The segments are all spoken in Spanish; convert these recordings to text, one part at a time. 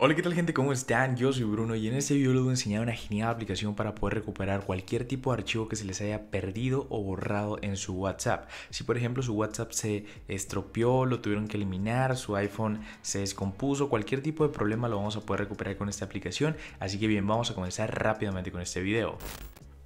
Hola, ¿qué tal gente? ¿Cómo están? Yo soy Bruno y en este video les voy a enseñar una genial aplicación para poder recuperar cualquier tipo de archivo que se les haya perdido o borrado en su WhatsApp. Si por ejemplo su WhatsApp se estropeó, lo tuvieron que eliminar, su iPhone se descompuso, cualquier tipo de problema lo vamos a poder recuperar con esta aplicación. Así que bien, vamos a comenzar rápidamente con este video.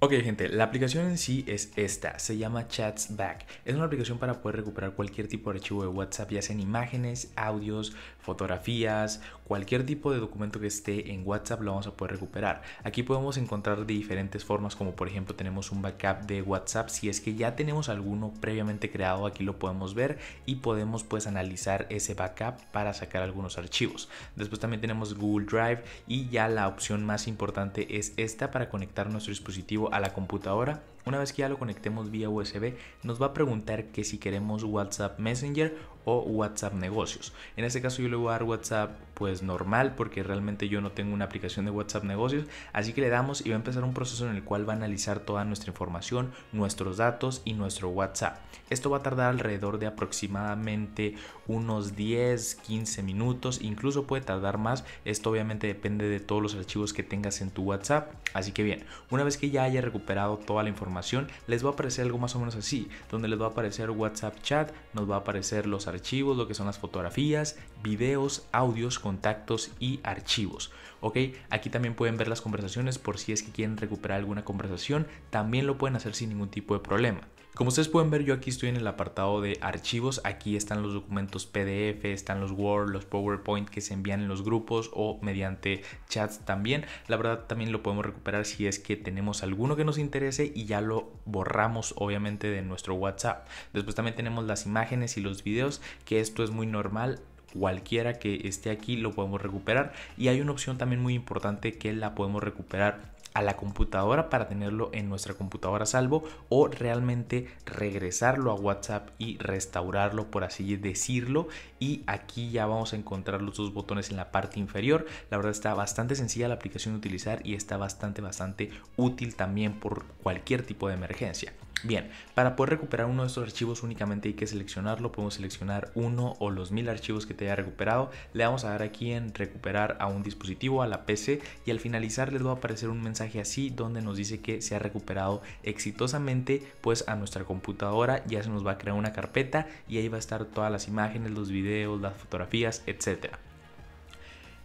Ok gente, la aplicación en sí es esta, se llama Chats Back. Es una aplicación para poder recuperar cualquier tipo de archivo de WhatsApp, ya sean imágenes, audios, fotografías, cualquier tipo de documento que esté en WhatsApp lo vamos a poder recuperar. Aquí podemos encontrar de diferentes formas, como por ejemplo tenemos un backup de WhatsApp, si es que ya tenemos alguno previamente creado, aquí lo podemos ver y podemos pues analizar ese backup para sacar algunos archivos. Después también tenemos Google Drive y ya la opción más importante es esta para conectar nuestro dispositivo a la computadora. Una vez que ya lo conectemos vía USB, nos va a preguntar que si queremos WhatsApp Messenger o WhatsApp Negocios. En este caso yo le voy a dar WhatsApp es pues, normal porque realmente yo no tengo una aplicación de WhatsApp negocios, así que le damos y va a empezar un proceso en el cual va a analizar toda nuestra información, nuestros datos y nuestro WhatsApp. Esto va a tardar alrededor de aproximadamente unos 10, 15 minutos, incluso puede tardar más, esto obviamente depende de todos los archivos que tengas en tu WhatsApp, así que bien, una vez que ya haya recuperado toda la información, les va a aparecer algo más o menos así, donde les va a aparecer WhatsApp chat, nos va a aparecer los archivos, lo que son las fotografías, videos, audios contactos y archivos. Ok, aquí también pueden ver las conversaciones por si es que quieren recuperar alguna conversación, también lo pueden hacer sin ningún tipo de problema. Como ustedes pueden ver, yo aquí estoy en el apartado de archivos. Aquí están los documentos PDF, están los Word, los PowerPoint que se envían en los grupos o mediante chats también. La verdad también lo podemos recuperar si es que tenemos alguno que nos interese y ya lo borramos obviamente de nuestro WhatsApp. Después también tenemos las imágenes y los videos, que esto es muy normal cualquiera que esté aquí lo podemos recuperar y hay una opción también muy importante que la podemos recuperar a la computadora para tenerlo en nuestra computadora a salvo o realmente regresarlo a WhatsApp y restaurarlo por así decirlo y aquí ya vamos a encontrar los dos botones en la parte inferior la verdad está bastante sencilla la aplicación de utilizar y está bastante bastante útil también por cualquier tipo de emergencia Bien, para poder recuperar uno de estos archivos únicamente hay que seleccionarlo, podemos seleccionar uno o los mil archivos que te haya recuperado, le vamos a dar aquí en recuperar a un dispositivo, a la PC y al finalizar les va a aparecer un mensaje así donde nos dice que se ha recuperado exitosamente pues a nuestra computadora, ya se nos va a crear una carpeta y ahí va a estar todas las imágenes, los videos, las fotografías, etcétera.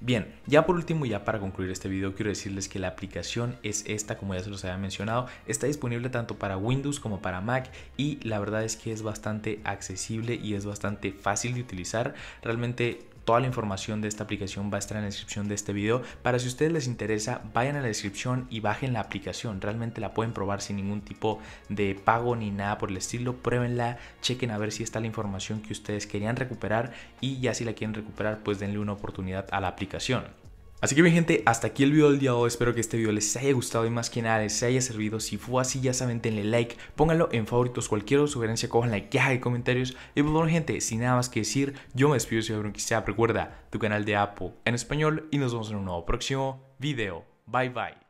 Bien, ya por último, ya para concluir este video, quiero decirles que la aplicación es esta, como ya se los había mencionado, está disponible tanto para Windows como para Mac y la verdad es que es bastante accesible y es bastante fácil de utilizar. Realmente Toda la información de esta aplicación va a estar en la descripción de este video. Para si a ustedes les interesa, vayan a la descripción y bajen la aplicación. Realmente la pueden probar sin ningún tipo de pago ni nada por el estilo. Pruébenla, chequen a ver si está la información que ustedes querían recuperar y ya si la quieren recuperar, pues denle una oportunidad a la aplicación. Así que mi gente, hasta aquí el video del día de hoy, espero que este video les haya gustado y más que nada les haya servido, si fue así ya saben denle like, pónganlo en favoritos, cualquier sugerencia cojan la caja de comentarios y por pues, gente, sin nada más que decir, yo me despido, soy sea. recuerda tu canal de Apple en español y nos vemos en un nuevo próximo video, bye bye.